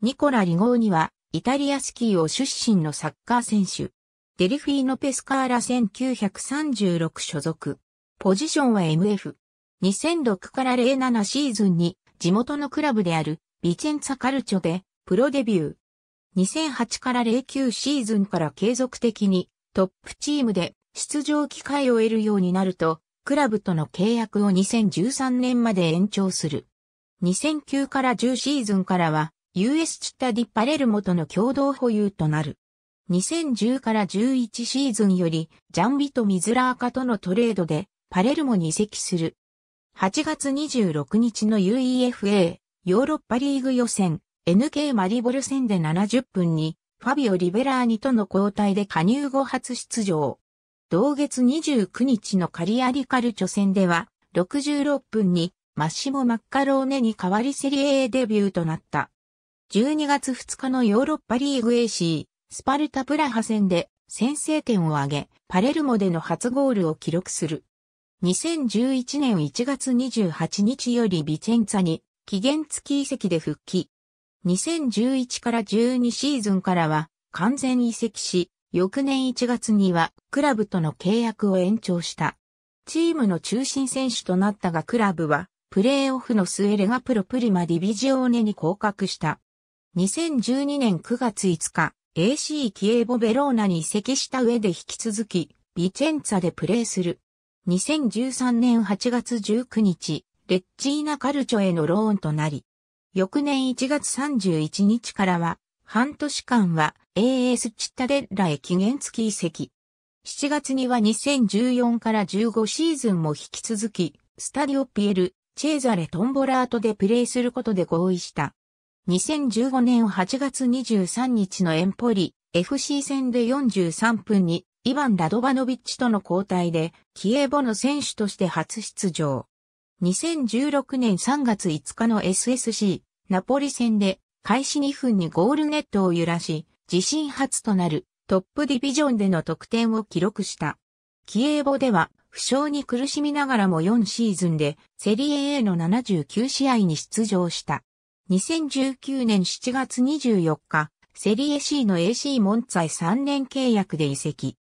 ニコラ・リゴーニは、イタリアスキーを出身のサッカー選手。デリフィーノ・ペスカーラ1936所属。ポジションは MF。2006から07シーズンに地元のクラブであるビチェンツァカルチョでプロデビュー。2008から09シーズンから継続的にトップチームで出場機会を得るようになると、クラブとの契約を2013年まで延長する。2009から10シーズンからは US チッタディ・パレルモとの共同保有となる。2010から11シーズンよりジャンビとミズラーカとのトレードでパレルモに移籍する。8月26日の UEFA ヨーロッパリーグ予選 NK マリボル戦で70分にファビオ・リベラーニとの交代で加入後初出場。同月29日のカリアリカルチョ戦では66分にマッシモ・マッカローネに代わりセリエ A デビューとなった。12月2日のヨーロッパリーグ AC、スパルタプラハ戦で先制点を挙げ、パレルモでの初ゴールを記録する。2011年1月28日よりビチェンツァに期限付き移籍で復帰。2011から12シーズンからは完全移籍し、翌年1月にはクラブとの契約を延長した。チームの中心選手となったがクラブはプレーオフの末レガプロプリマディビジオーネに降格した。2012年9月5日、AC キエーボベローナに移籍した上で引き続き、ビチェンツァでプレーする。2013年8月19日、レッチーナカルチョへのローンとなり、翌年1月31日からは、半年間は AS チッタデッラへ期限付き移籍。7月には2014から15シーズンも引き続き、スタディオピエル、チェーザレ・トンボラートでプレーすることで合意した。2015年8月23日のエンポリ FC 戦で43分にイバン・ラドバノビッチとの交代でキエボの選手として初出場。2016年3月5日の SSC ナポリ戦で開始2分にゴールネットを揺らし自身初となるトップディビジョンでの得点を記録した。キエーボでは負傷に苦しみながらも4シーズンでセリエ A の79試合に出場した。2019年7月24日、セリエ C の AC モンツァイ3年契約で移籍。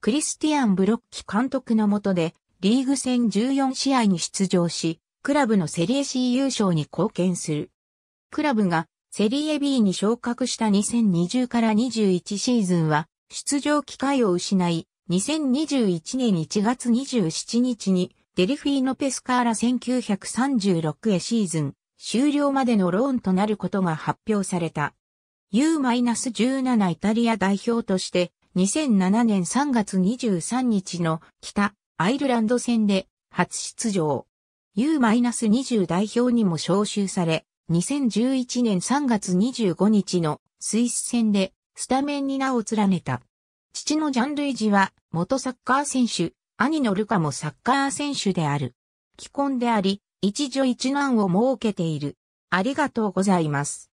クリスティアン・ブロッキ監督の下で、リーグ戦14試合に出場し、クラブのセリエ C 優勝に貢献する。クラブがセリエ B に昇格した2020から21シーズンは、出場機会を失い、2021年1月27日にデリフィーノ・ペスカーラ1936へシーズン終了までのローンとなることが発表された。U-17 イタリア代表として2007年3月23日の北アイルランド戦で初出場。U-20 代表にも招集され、2011年3月25日のスイス戦でスタメンに名を連ねた。父のジャンルイジは元サッカー選手、兄のルカもサッカー選手である。既婚であり、一女一男を設けている。ありがとうございます。